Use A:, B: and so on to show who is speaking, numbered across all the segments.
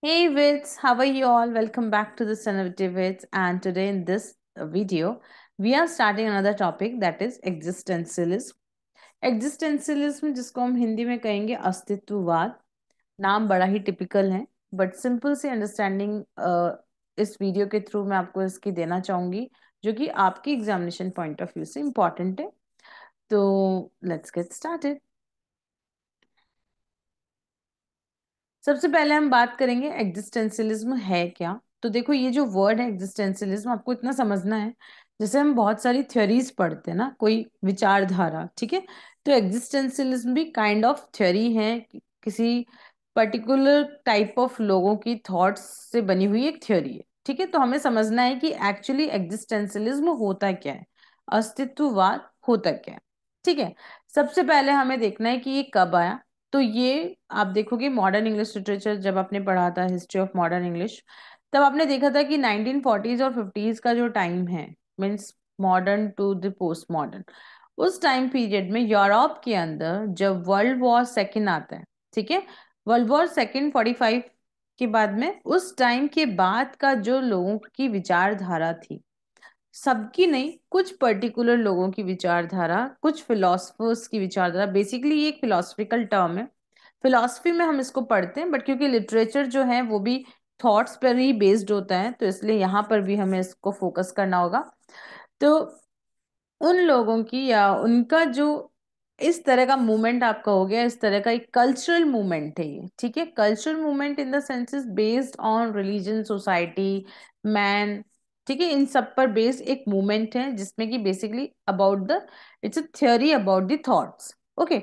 A: Hey Wits, how are you all? Welcome back to the Innovative Wits and today in this video, we are starting another topic that is existentialism. Existentialism जिसको हम हिंदी में कहेंगे अस्तित्ववाद नाम बड़ा ही typical है बट सिंपल सी अंडरस्टैंडिंग इस वीडियो के थ्रू मैं आपको इसकी देना चाहूंगी जो कि आपकी एग्जामिनेशन पॉइंट ऑफ व्यू से इम्पॉर्टेंट है तो लेट्स गेट स्टार्टेड सबसे पहले हम बात करेंगे एग्जिस्टेंशियलिज्म है क्या तो देखो ये जो वर्ड है एग्जिस्टेंशियलिज्म आपको इतना समझना है जैसे हम बहुत सारी थ्योरीज पढ़ते हैं ना कोई विचारधारा ठीक है तो एग्जिस्टेंशियलिज्म भी काइंड ऑफ थ्योरी है किसी पर्टिकुलर टाइप ऑफ लोगों की थॉट्स से बनी हुई एक थ्योरी है ठीक है तो हमें समझना है कि एक्चुअली एग्जिस्टेंशियलिज्म होता क्या है अस्तित्ववाद होता क्या है ठीक है सबसे पहले हमें देखना है कि ये कब आया तो ये आप देखोगे मॉडर्न इंग्लिश लिटरेचर जब आपने पढ़ा था हिस्ट्री ऑफ मॉडर्न इंग्लिश तब आपने देखा था कि 1940s और 50s का जो टाइम है means modern to the post modern उस टाइम पीरियड में यूरोप के अंदर जब वर्ल्ड वॉर सेकेंड आता है ठीक है world war second forty five के बाद में उस टाइम के बाद का जो लोगों की विचारधारा थी सबकी नहीं कुछ पर्टिकुलर लोगों की विचारधारा कुछ फिलोसफर्स की विचारधारा बेसिकली ये एक फिलोसफिकल टर्म है फिलोसफी में हम इसको पढ़ते हैं बट क्योंकि लिटरेचर जो है वो भी थॉट्स पर ही बेस्ड होता है तो इसलिए यहाँ पर भी हमें इसको फोकस करना होगा तो उन लोगों की या उनका जो इस तरह का मूवमेंट आपका हो गया इस तरह का एक कल्चरल मूवमेंट है ये ठीक है cultural movement in the sense is based on religion society man ठीक है इन सब पर बेस्ड एक मूवमेंट है जिसमें कि basically about the it's a theory about the thoughts okay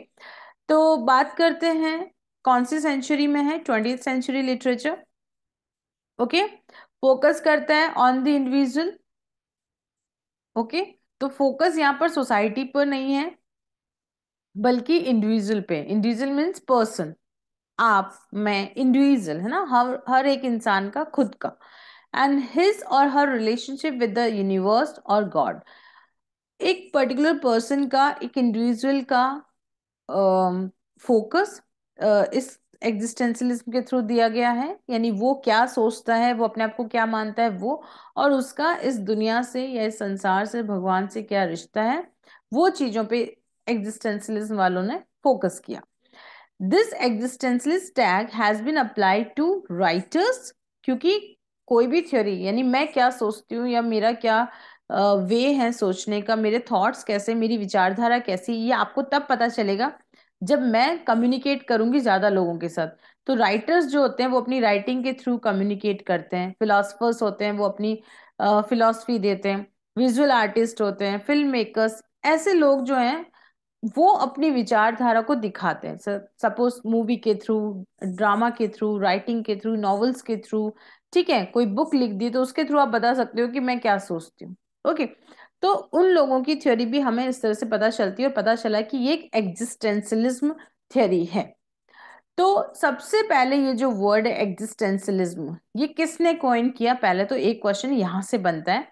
A: तो बात करते हैं कौन सी सेंचुरी में है twenty century literature okay focus करता है ऑन द इंडिविजुअल ओके तो फोकस यहाँ पर सोसाइटी पर नहीं है बल्कि इंडिविजुअल पे इंडिविजुअल मीन्स पर्सन आप मैं इंडिविजुअल है ना हर हर एक इंसान का खुद का एंड हिज और her relationship with the universe और गॉड एक पर्टिकुलर पर्सन का एक इंडिविजुअल का फोकस um, uh, इस एग्जिस्टेंशलिज्म के थ्रू दिया गया है यानी वो क्या सोचता है वो अपने आप को क्या मानता है वो और उसका इस दुनिया से या इस संसार से भगवान से क्या रिश्ता है वो चीज़ों पे एग्जिस्टेंशलिज्म वालों ने फोकस किया this existentialist tag has been applied to writers क्योंकि कोई भी थ्योरी यानी मैं क्या सोचती हूँ या मेरा क्या वे है सोचने का मेरे थॉट्स कैसे मेरी विचारधारा कैसी ये आपको तब पता चलेगा जब मैं कम्युनिकेट करूंगी ज्यादा लोगों के साथ तो राइटर्स जो होते हैं वो अपनी राइटिंग के थ्रू कम्युनिकेट करते हैं फिलोसफर्स होते हैं वो अपनी फिलोसफी देते हैं विजुअल आर्टिस्ट होते हैं फिल्म मेकर्स ऐसे लोग जो हैं वो अपनी विचारधारा को दिखाते हैं सपोज मूवी के थ्रू ड्रामा के थ्रू राइटिंग के थ्रू नॉवेल्स के थ्रू ठीक है कोई बुक लिख दी तो उसके थ्रू आप बता सकते हो कि मैं क्या सोचती हूँ ओके तो उन लोगों की थ्योरी भी हमें इस तरह से पता चलती है और पता चला कि ये एक एग्जिस्टेंशलिज्म थ्योरी है तो सबसे पहले ये जो वर्ड एग्जिस्टेंशलिज्म ये किसने कॉइन किया पहले तो एक क्वेश्चन यहाँ से बनता है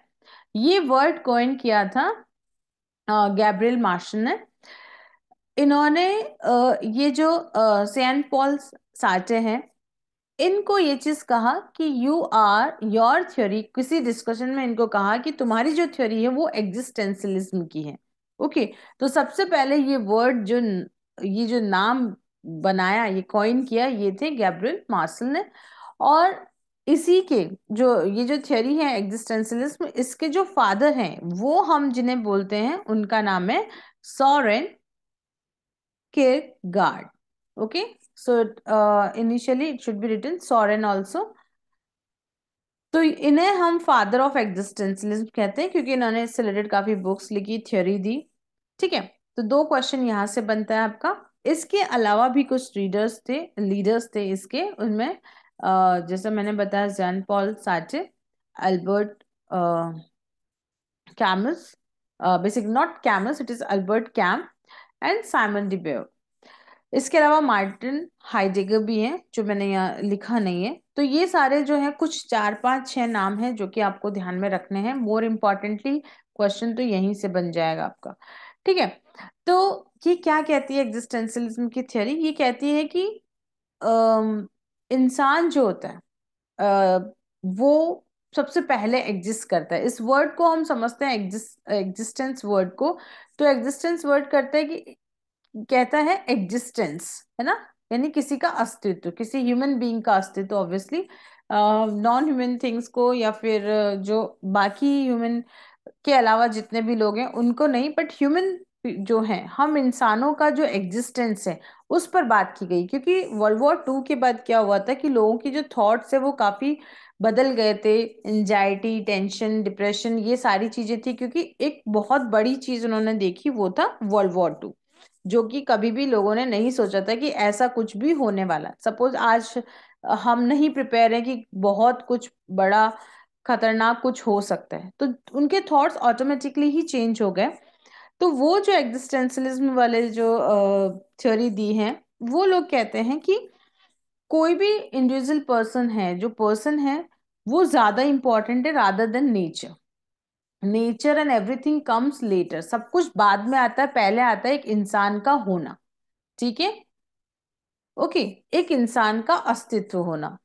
A: ये वर्ड कॉइन किया था गैब्रियल मार्शन ने इन्होंने ये जो सेंट पॉल साटे हैं इनको ये चीज कहा कि यू आर योर थ्योरी किसी डिस्कशन में इनको कहा कि तुम्हारी जो थ्योरी है वो एग्जिस्टेंशलिज्म की है ओके okay, तो सबसे पहले ये वर्ड जो ये जो नाम बनाया ये कॉइन किया ये थे गैब्रियल मार्सल ने और इसी के जो ये जो थ्योरी है एग्जिस्टेंशलिज्म इसके जो फादर हैं वो हम जिन्हें बोलते हैं उनका नाम है सॉरेन केरगार्ड okay so it, uh, initially it should be written soren also तो इन्हें हम फादर ऑफ एग्जिस्टेंशलिज्म कहते हैं क्योंकि इन्होंने इससे रिलेटेड काफी बुक्स लिखी थ्योरी दी ठीक है तो दो क्वेश्चन यहाँ से बनता है आपका इसके अलावा भी कुछ रीडर्स थे लीडर्स थे इसके उनमें जैसे मैंने बताया Jean Paul Sartre Albert Camus basic not Camus it is Albert Camus and Simone de Beauvoir इसके अलावा मार्टिन हाइडेगर भी हैं जो मैंने यहाँ लिखा नहीं है तो ये सारे जो है कुछ चार पांच छह नाम हैं जो कि आपको ध्यान में रखने हैं मोर इम्पॉर्टेंटली क्वेश्चन तो यहीं से बन जाएगा आपका ठीक है तो ये क्या कहती है एग्जिस्टेंशलिज्म की थियोरी ये कहती है कि इंसान जो होता है आ, वो सबसे पहले एग्जिस्ट करता है इस वर्ड को हम समझते हैं एग्जिस्ट एग्जिस्टेंस वर्ड को तो एग्जिस्टेंस वर्ड करता है कि कहता है एग्जिस्टेंस है ना यानी किसी का अस्तित्व किसी ह्यूमन बीइंग का अस्तित्व ऑब्वियसली नॉन ह्यूमन थिंग्स को या फिर जो बाकी ह्यूमन के अलावा जितने भी लोग हैं उनको नहीं बट ह्यूमन जो है हम इंसानों का जो एग्जिस्टेंस है उस पर बात की गई क्योंकि वर्ल्ड वॉर टू के बाद क्या हुआ था कि लोगों की जो थॉट्स है वो काफ़ी बदल गए थे एंजाइटी टेंशन डिप्रेशन ये सारी चीज़ें थी क्योंकि एक बहुत बड़ी चीज़ उन्होंने देखी वो था वर्ल्ड वॉर टू जो कि कभी भी लोगों ने नहीं सोचा था कि ऐसा कुछ भी होने वाला सपोज आज हम नहीं प्रिपेयर हैं कि बहुत कुछ बड़ा खतरनाक कुछ हो सकता है तो उनके थॉट्स ऑटोमेटिकली ही चेंज हो गए तो वो जो एग्जिस्टेंशलिज्म वाले जो थ्योरी दी हैं वो लोग कहते हैं कि कोई भी इंडिविजुअल पर्सन है जो पर्सन है वो ज्यादा इम्पोर्टेंट है rather than nature nature and everything comes later सब कुछ बाद में आता है पहले आता है एक इंसान का होना ठीक है ओके एक इंसान का अस्तित्व होना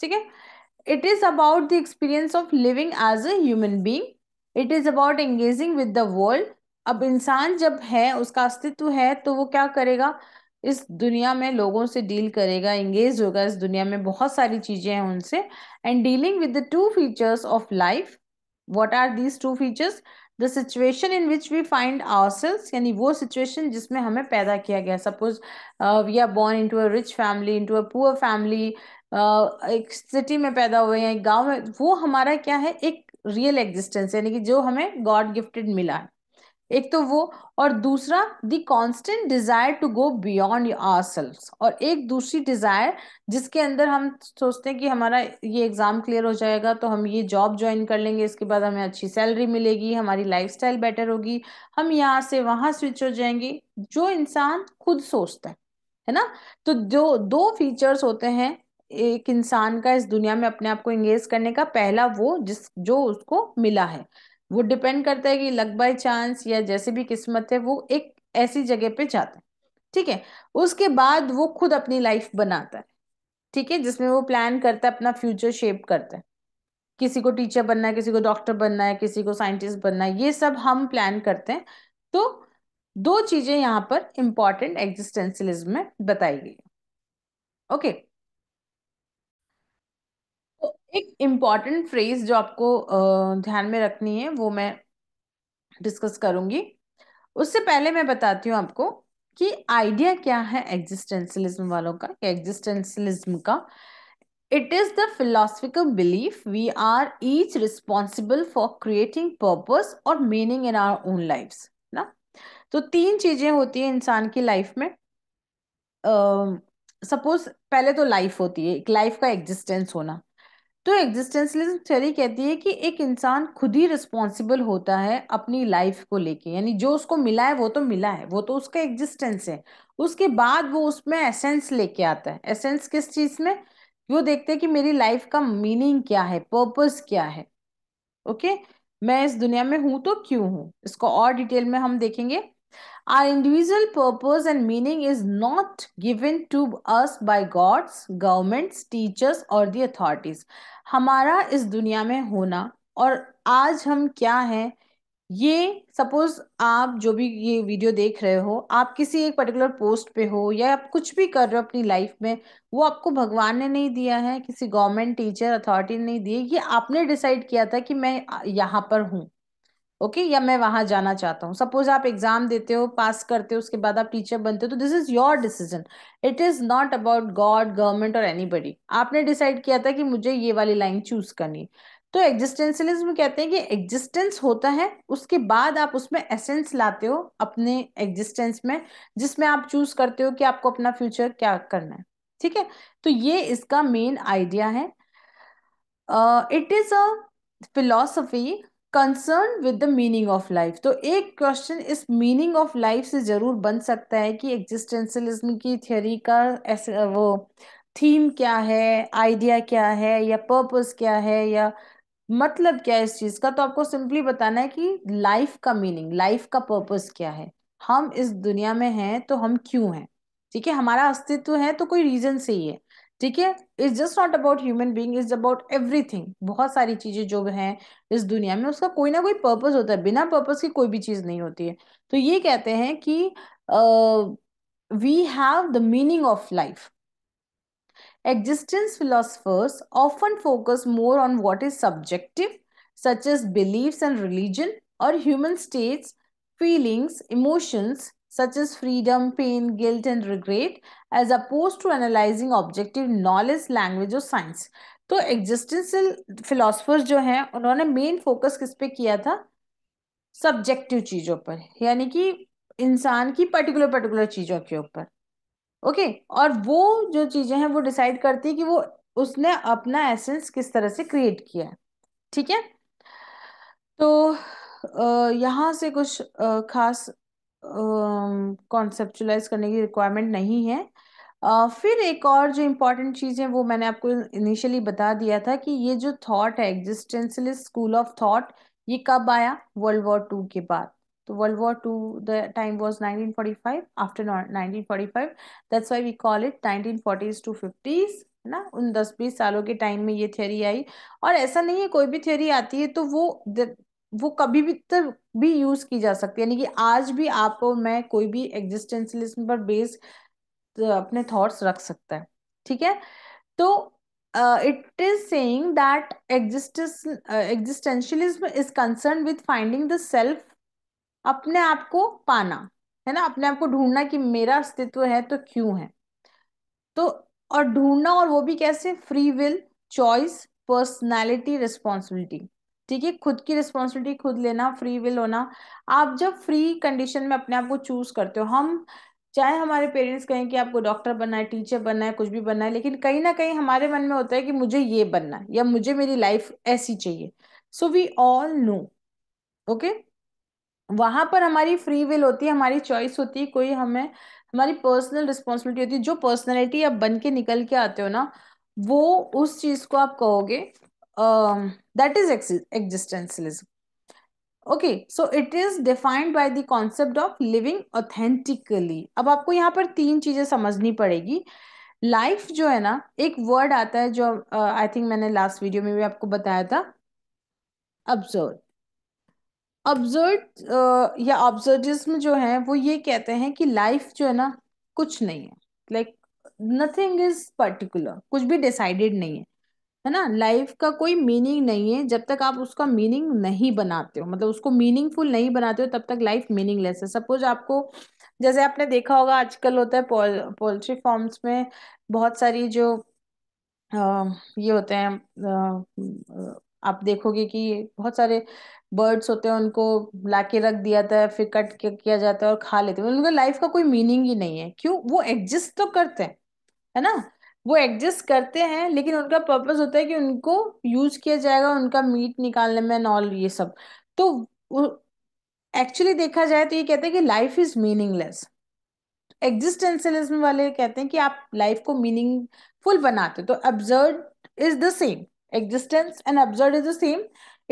A: ठीक है it is about the experience of living as a human being it is about engaging with the world अब इंसान जब है उसका अस्तित्व है तो वो क्या करेगा इस दुनिया में लोगों से डील करेगा एंगेज होगा इस दुनिया में बहुत सारी चीजें हैं उनसे and dealing with the two features of life what are these two features the situation in which we find ourselves यानी वो सिचुएशन जिसमें हमें पैदा किया गया suppose we are born to a rich family into a poor family एक city में पैदा हुए हैं एक गाँव में वो हमारा क्या है एक रियल एग्जिस्टेंस यानी कि जो हमें गॉड गिफ्टेड मिला है एक तो वो और दूसरा the constant desire to go beyond ourself और एक दूसरी डिजायर जिसके अंदर हम सोचते हैं कि हमारा ये एग्जाम क्लियर हो जाएगा तो हम ये जॉब ज्वाइन कर लेंगे इसके बाद हमें अच्छी सैलरी मिलेगी हमारी लाइफस्टाइल बेटर होगी हम यहाँ से वहां स्विच हो जाएंगे जो इंसान खुद सोचता है है ना तो जो दो फीचर्स होते हैं एक इंसान का इस दुनिया में अपने आप को एंगेज करने का पहला वो जिस जो उसको मिला है वो डिपेंड करता है कि लक बाय चांस या जैसे भी किस्मत है वो एक ऐसी जगह पे जाता है ठीक है उसके बाद वो खुद अपनी लाइफ बनाता है ठीक है जिसमें वो प्लान करता है अपना फ्यूचर शेप करता है किसी को टीचर बनना है किसी को डॉक्टर बनना है किसी को साइंटिस्ट बनना है ये सब हम प्लान करते हैं तो दो चीजें यहाँ पर इंपॉर्टेंट एग्जिस्टेंशलिज्म में बताई गई ओके एक इम्पॉर्टेंट फ्रेज जो आपको ध्यान में रखनी है वो मैं डिस्कस करूंगी उससे पहले मैं बताती हूँ आपको कि आइडिया क्या है एग्जिस्टेंशलिज्म वालों का एग्जिस्टेंशलिज्म का it is the philosophical belief we are each responsible for creating purpose और meaning in our own life ना तो तीन चीजें होती है इंसान की लाइफ में सपोज uh, पहले तो लाइफ होती है एक लाइफ का एग्जिस्टेंस होना तो एग्जिस्टेंशलिज्म थ्योरी कहती है कि एक इंसान खुद ही रिस्पॉन्सिबल होता है अपनी लाइफ को लेके यानी जो उसको मिला है वो तो मिला है वो तो उसका एग्जिस्टेंस है उसके बाद वो उसमें एसेंस लेके आता है एसेंस किस चीज में वो देखते हैं कि मेरी लाइफ का मीनिंग क्या है पर्पस क्या है ओके मैं इस दुनिया में हूं तो क्यों हूं इसको और डिटेल में हम देखेंगे Our individual purpose and meaning is not given to us by gods, governments, teachers or the authorities. हमारा इस दुनिया में होना और आज हम क्या हैं ये सपोज आप जो भी ये वीडियो देख रहे हो आप किसी एक पर्टिकुलर पोस्ट पे हो या आप कुछ भी कर रहे हो अपनी लाइफ में वो आपको भगवान ने नहीं दिया है किसी गवर्नमेंट टीचर अथॉरिटी ने नहीं दिए ये आपने डिसाइड किया था कि मैं यहाँ पर हूँ ओके okay? या मैं वहां जाना चाहता हूँ सपोज आप एग्जाम देते हो पास करते हो उसके बाद आप टीचर बनते हो तो this is your decision it is not about god government और एनी आपने डिसाइड किया था कि मुझे ये वाली लाइन चूज करनी है तो एग्जिस्टेंशलिज्म कहते हैं कि एग्जिस्टेंस होता है उसके बाद आप उसमें एसेंस लाते हो अपने एग्जिस्टेंस में जिसमें आप चूज करते हो कि आपको अपना फ्यूचर क्या करना है ठीक है तो ये इसका मेन आइडिया है it is a philosophy concern with the meaning of life तो एक क्वेश्चन इस मीनिंग ऑफ लाइफ से जरूर बन सकता है कि एग्जिस्टेंशलिज्म की थियोरी का ऐसे वो थीम क्या है आइडिया क्या है या पर्पस क्या है या मतलब क्या है इस चीज का तो आपको सिंपली बताना है कि लाइफ का मीनिंग लाइफ का पर्पस क्या है हम इस दुनिया में हैं तो हम क्यों हैं ठीक है हमारा अस्तित्व है तो कोई रीजन से ही है ठीक है it's just not about human being is about everything बहुत सारी चीजें जो हैं इस दुनिया में उसका कोई ना कोई पर्पज होता है बिना पर्पज की कोई भी चीज नहीं होती है तो ये कहते हैं कि we have the meaning of life existence philosophers often focus more on what is subjective such is believe and religion और human states feelings emotions such as freedom, pain, guilt, and regret, as opposed to analyzing objective knowledge, language, और science. तो existential philosophers जो हैं उन्होंने main focus किस पे किया था सब्जेक्टिव चीज़ों पर यानी कि इंसान की पर्टिकुलर पर्टिकुलर चीज़ों के ऊपर ओके और वो जो चीज़ें हैं वो डिसाइड करती है कि वो उसने अपना एसेंस किस तरह से क्रिएट किया है ठीक है तो यहाँ से कुछ खास कॉन्सेप्चुलाइज uh, करने की रिक्वायरमेंट नहीं है uh, फिर एक और जो इम्पॉर्टेंट चीज़ है वो मैंने आपको इनिशियली बता दिया था कि ये जो थॉट है एग्जिस्टेंशलिस्ट स्कूल ऑफ थॉट ये कब आया वर्ल्ड वॉर टू के बाद तो world war two the time was nineteen forty five after nineteen forty five that's why we call it nineteen forties to fifties है ना उन दस बीस सालों के टाइम में ये थ्योरी आई और ऐसा नहीं है कोई भी थ्योरी आती है तो वो वो कभी भी तक तो भी यूज की जा सकती है यानी कि आज भी आप मैं कोई भी एग्जिस्टेंशलिज्म पर बेस्ड तो अपने थॉट्स रख सकता है ठीक है तो it is saying that existentialism is concern with finding the self अपने आप को पाना है ना अपने आप को ढूंढना कि मेरा अस्तित्व है तो क्यों है तो और ढूंढना और वो भी कैसे free will choice personality responsibility ठीक है खुद की रिस्पॉन्सिबिलिटी खुद लेना फ्री विल होना आप जब फ्री कंडीशन में अपने आप को चूज करते हो हम चाहे हमारे पेरेंट्स कहें कि आपको डॉक्टर बनना है टीचर बनना है कुछ भी बनना है लेकिन कहीं ना कहीं हमारे मन में होता है कि मुझे ये बनना है या मुझे मेरी लाइफ ऐसी चाहिए so we all know okay वहां पर हमारी फ्री विल होती है हमारी चॉइस होती है कोई हमें हमारी पर्सनल रिस्पॉन्सिबिलिटी होती है जो पर्सनैलिटी आप बन के निकल के आते हो ना वो उस चीज को आप कहोगे um, that is ex existentialism Okay, so it is defined by the concept of living authentically अब आपको यहाँ पर तीन चीजें समझनी पड़ेगी लाइफ जो है ना एक वर्ड आता है जो आई uh, थिंक मैंने लास्ट वीडियो में भी आपको बताया था अब्जर्व ऑब्जर्व uh, या ऑब्जर्विज्म जो है वो ये कहते हैं कि लाइफ जो है ना कुछ नहीं है लाइक नथिंग इज पर्टिकुलर कुछ भी डिसाइडेड नहीं है है ना लाइफ का कोई मीनिंग नहीं है जब तक आप उसका मीनिंग नहीं बनाते हो मतलब उसको मीनिंगफुल नहीं बनाते हो तब तक लाइफ मीनिंगलेस है सपोज आपको जैसे आपने देखा होगा आजकल होता है पोल्ट्री फॉर्म्स में बहुत सारी जो आ, ये होते हैं आ, आप देखोगे कि बहुत सारे बर्ड्स होते हैं उनको लाके रख दिया जाता है फिर कट किया जाता है और खा लेते हैं उनका लाइफ का कोई मीनिंग ही नहीं है क्यों वो एग्जिस्ट तो करते हैं है ना वो एग्जिस्ट करते हैं लेकिन उनका पर्पज होता है कि उनको यूज किया जाएगा उनका मीट निकालने में एंड ऑल ये सब तो एक्चुअली देखा जाए तो ये कहते हैं कि लाइफ इज मीनिंगलेस एग्जिस्टेंशलिज्म वाले कहते हैं कि आप लाइफ को मीनिंगफुल बनाते तो absurd is the same existence and absurd is the same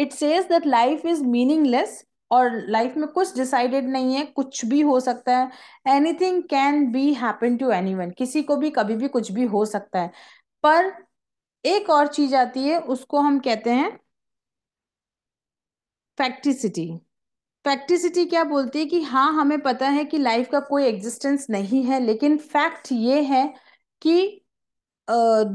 A: it says that life is meaningless और लाइफ में कुछ डिसाइडेड नहीं है कुछ भी हो सकता है anything can be happen to any किसी को भी कभी भी कुछ भी हो सकता है पर एक और चीज आती है उसको हम कहते हैं फैक्टिसिटी फैक्टिसिटी क्या बोलती है कि हाँ हमें पता है कि लाइफ का कोई एग्जिस्टेंस नहीं है लेकिन फैक्ट ये है कि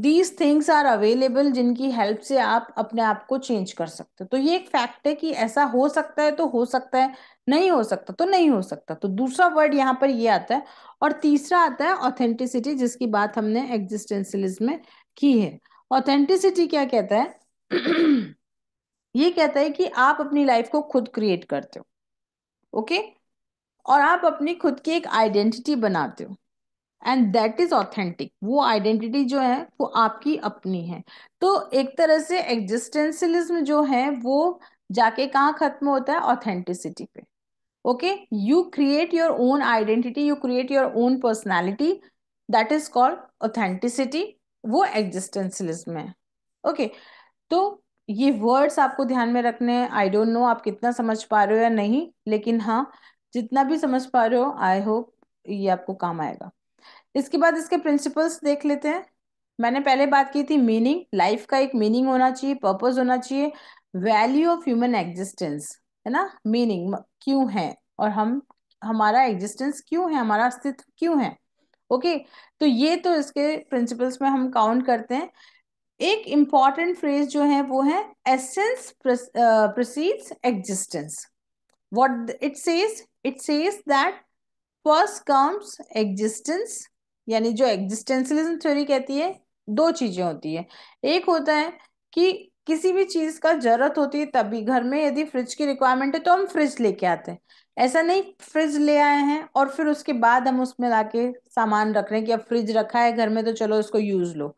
A: दीज थिंग्स आर अवेलेबल जिनकी हेल्प से आप अपने आप को चेंज कर सकते हो तो ये एक फैक्ट है कि ऐसा हो सकता है तो हो सकता है नहीं हो सकता तो नहीं हो सकता तो दूसरा वर्ड यहाँ पर ये आता है और तीसरा आता है ऑथेंटिसिटी जिसकी बात हमने एग्जिस्टेंशलिज्म में की है ऑथेंटिसिटी क्या कहता है ये कहता है कि आप अपनी लाइफ को खुद क्रिएट करते हो ओके okay? और आप अपनी खुद की एक आइडेंटिटी बनाते हो एंड दैट इज ऑथेंटिक वो आइडेंटिटी जो है वो आपकी अपनी है तो एक तरह से एग्जिस्टेंशलिज्म जो है वो जाके कहाँ खत्म होता है ऑथेंटिसिटी पे okay you create your own identity you create your own personality that is called authenticity वो एग्जिस्टेंशलिज्म है ओके okay, तो ये वर्ड्स आपको ध्यान में रखने आई डोंट नो आप कितना समझ पा रहे हो या नहीं लेकिन हाँ जितना भी समझ पा रहे हो आई होप ये आपको काम आएगा इसके बाद इसके प्रिंसिपल्स देख लेते हैं मैंने पहले बात की थी मीनिंग लाइफ का एक मीनिंग होना चाहिए पर्पज होना चाहिए वैल्यू ऑफ ह्यूमन एग्जिस्टेंस है ना मीनिंग क्यों है और हम हमारा एग्जिस्टेंस क्यों है हमारा अस्तित्व क्यों है ओके okay, तो ये तो इसके प्रिंसिपल्स में हम काउंट करते हैं एक इम्पॉर्टेंट फ्रेज जो है वो है essence proceeds existence what it says it says that first comes existence यानी जो एग्जिस्टेंशलिज्म थ्योरी कहती है दो चीजें होती है एक होता है कि किसी भी चीज का जरूरत होती है तभी घर में यदि फ्रिज की रिक्वायरमेंट है तो हम फ्रिज लेके आते हैं ऐसा नहीं फ्रिज ले आए हैं और फिर उसके बाद हम उसमें लाके सामान रख रहे हैं कि अब फ्रिज रखा है घर में तो चलो इसको यूज लो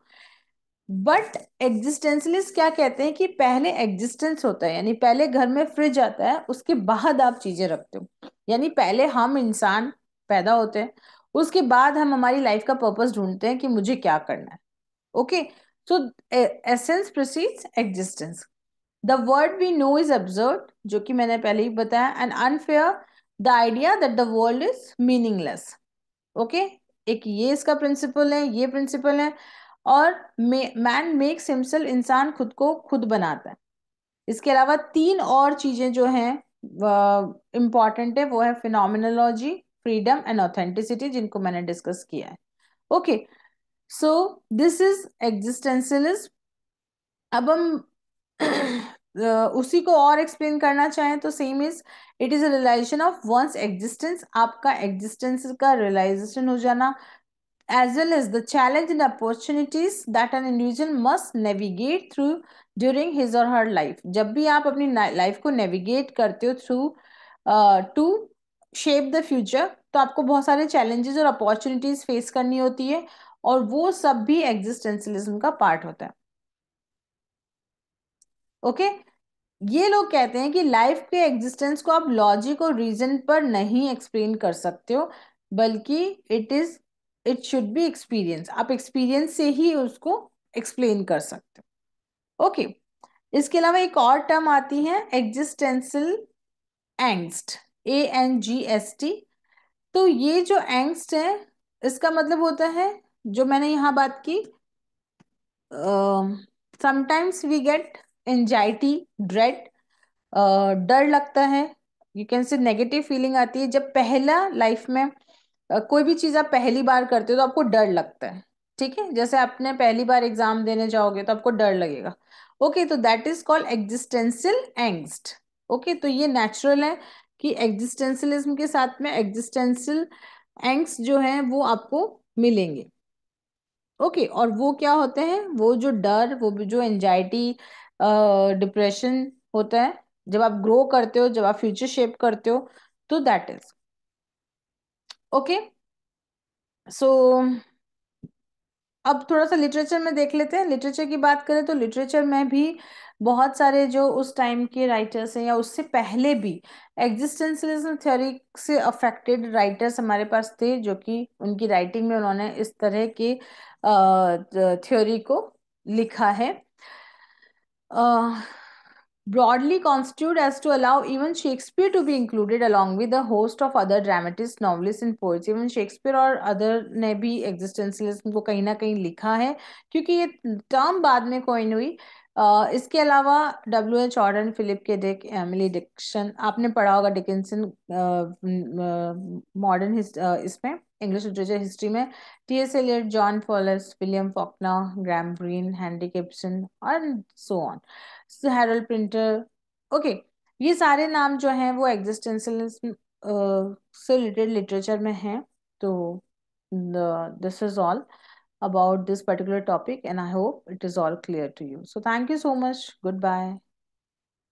A: बट एग्जिस्टेंसलिस्ट क्या कहते हैं कि पहले एग्जिस्टेंस होता है यानी पहले घर में फ्रिज आता है उसके बाद आप चीजें रखते हो यानी पहले हम इंसान पैदा होते हैं उसके बाद हम हमारी लाइफ का पर्पस ढूंढते हैं कि मुझे क्या करना है okay so essence proceeds existence the world we know is observe जो कि मैंने पहले ही बताया and unfair the idea that the world is meaningless okay एक ये इसका प्रिंसिपल है ये प्रिंसिपल है और मैन मेक्स हिमसेल्फ इंसान खुद को खुद बनाता है इसके अलावा तीन और चीजें जो हैं इम्पॉर्टेंट है वो है फिनोमिनोलॉजी फ्रीडम एंड ऑथेंटिसिटी जिनको मैंने डिस्कस किया है okay so this is existentialist अब हम उसी को और एक्सप्लेन करना चाहें तो same is it is realization of one's existence आपका एग्जिस्टेंस का रियलाइजेशन हो जाना as well as the challenge and opportunities that an individual must navigate through during his और हर लाइफ जब भी आप अपनी लाइफ को नेविगेट करते हो through to shape the future तो आपको बहुत सारे चैलेंजेस और अपॉर्चुनिटीज फेस करनी होती है और वो सब भी एग्जिस्टेंशलिज्म का पार्ट होता है ओके okay? ये लोग कहते हैं कि लाइफ के एग्जिस्टेंस को आप लॉजिक और रीजन पर नहीं एक्सप्लेन कर सकते हो बल्कि it is it should be experience आप एक्सपीरियंस से ही उसको एक्सप्लेन कर सकते हो ओके okay. इसके अलावा एक और टर्म आती है existential angst A N G S T तो ये जो एंगस्ट है इसका मतलब होता है जो मैंने यहाँ बात की sometimes we get anxiety dread डर लगता है you can say negative feeling आती है जब पहला लाइफ में uh, कोई भी चीज़ आप पहली बार करते हो तो आपको डर लगता है ठीक है जैसे आपने पहली बार एग्जाम देने जाओगे तो आपको डर लगेगा ओके तो that is called existential angst okay तो ये नेचुरल है कि एग्जिस्टेंशलिज्म के साथ में एग्जिस्टेंशियल एंग्स जो हैं वो आपको मिलेंगे ओके और वो क्या होते हैं वो जो डर वो जो एंजाइटी डिप्रेशन होता है जब आप ग्रो करते हो जब आप फ्यूचर शेप करते हो तो दैट इज ओके सो अब थोड़ा सा लिटरेचर में देख लेते हैं लिटरेचर की बात करें तो लिटरेचर में भी बहुत सारे जो उस टाइम के राइटर्स हैं या उससे पहले भी एग्जिस्टेंशलिज्म थ्योरी से अफेक्टेड राइटर्स हमारे पास थे जो कि उनकी राइटिंग में उन्होंने इस तरह के थ्योरी को लिखा है आ, broadly constituted as to allow even Shakespeare to be included along with a host of other dramatists, novelists and poets. Even Shakespeare or other ne bhi existentialism ko kahin na kahin likha hai kyunki ye term baad mein coin hui Uh, इसके अलावा W H Auden Philip K Dick Emily Dickinson आपने पढ़ा होगा Dickinson modern uh, uh, इसमें English literature history में T S Eliot John Fowles William Faulkner Graham Greene हैंडी कैप्सन और so on Harold Pinter okay ये सारे नाम जो हैं वो एग्जिस्टेंशल uh, से रिलेटेड लिटरेचर में हैं तो this is all about this particular topic and I hope it is all clear to you so thank you so much good bye